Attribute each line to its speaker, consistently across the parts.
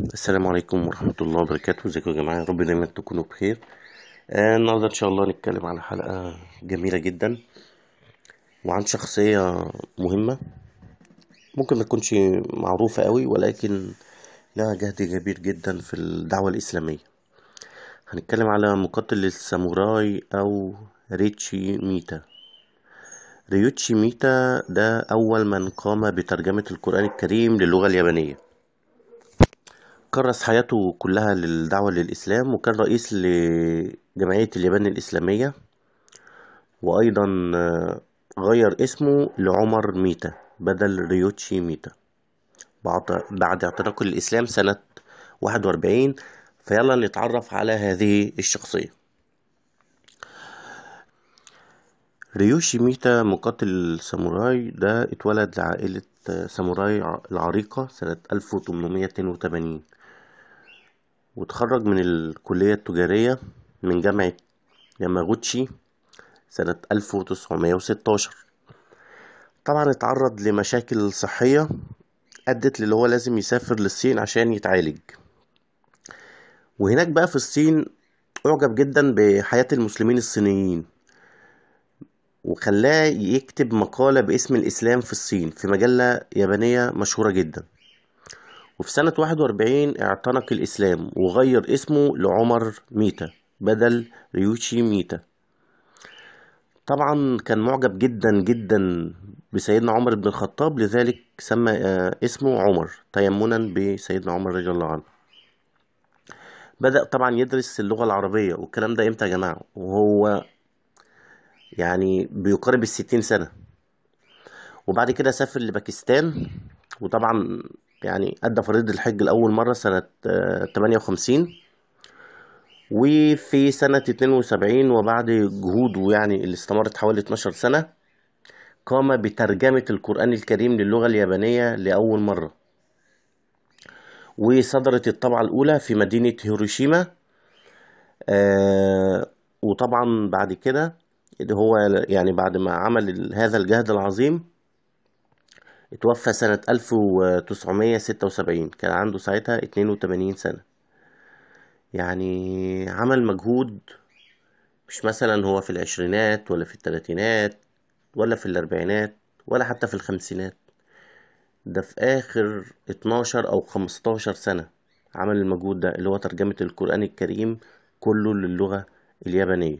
Speaker 1: السلام عليكم ورحمة الله وبركاته ازيكم يا جماعة رب دايما تكونوا بخير آه النهاردة ان شاء الله هنتكلم عن حلقة جميلة جدا وعن شخصية مهمة ممكن ما تكونش معروفة قوي ولكن لها جهد كبير جدا في الدعوة الإسلامية هنتكلم على مقاتل الساموراي أو ريتشي ميتا ريوتشي ميتا ده أول من قام بترجمة القرآن الكريم للغة اليابانية كرس حياته كلها للدعوة للإسلام وكان رئيس لجمعية اليابان الإسلامية وأيضا آه، غير اسمه لعمر ميتا بدل ريوتشي ميتا بعد اعتراق للإسلام سنة واحد وأربعين فيلا نتعرف على هذه الشخصية ريوشي ميتا مقاتل ساموراي ده اتولد لعائلة آه، ساموراي العريقة سنة 1882 واتخرج من الكلية التجارية من جامعة ياماغوتشي سنة ألف وستاشر طبعا اتعرض لمشاكل صحية أدت للي هو لازم يسافر للصين عشان يتعالج وهناك بقى في الصين أعجب جدا بحياة المسلمين الصينيين وخلاه يكتب مقالة باسم الإسلام في الصين في مجلة يابانية مشهورة جدا وفي سنة 41 اعتنق الإسلام وغير اسمه لعمر ميتا بدل ريوتشي ميتا طبعا كان معجب جدا جدا بسيدنا عمر بن الخطاب لذلك سمى آه، اسمه عمر تيمنا بسيدنا عمر رضي الله عنه بدأ طبعا يدرس اللغة العربية والكلام ده امتى يا جماعة وهو يعني بيقارب الستين سنة وبعد كده سافر لباكستان وطبعا يعني أدى فريضة الحج لأول مرة سنة آه، تمانية وخمسين وفي سنة اتنين وسبعين وبعد جهوده يعني اللي استمرت حوالي اتناشر سنة قام بترجمة القرآن الكريم للغة اليابانية لأول مرة وصدرت الطبعة الأولى في مدينة هيروشيما آه، وطبعا بعد كده هو يعني بعد ما عمل هذا الجهد العظيم اتوفى سنة ألف ستة وسبعين كان عنده ساعتها اتنين وتمانين سنة يعني عمل مجهود مش مثلا هو في العشرينات ولا في التلاتينات ولا في الأربعينات ولا حتى في الخمسينات ده في آخر اتناشر أو خمستاشر سنة عمل المجهود ده اللي هو ترجمة القرآن الكريم كله للغة اليابانية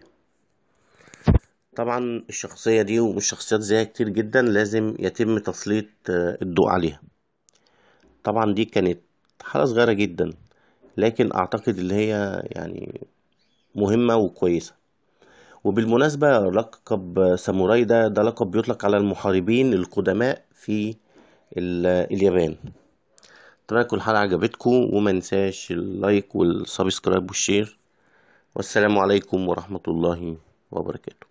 Speaker 1: طبعا الشخصية دي والشخصيات زيها كتير جدا لازم يتم تسليط آه، الضوء عليها طبعا دي كانت حالة صغيرة جدا لكن أعتقد اللي هي يعني مهمة وكويسة وبالمناسبة لقب ساموراي ده ده لقب بيطلق على المحاربين القدماء في اليابان اتمنى تكون الحلقة عجبتكم وما ننساش اللايك والسبسكرايب والشير والسلام عليكم ورحمة الله وبركاته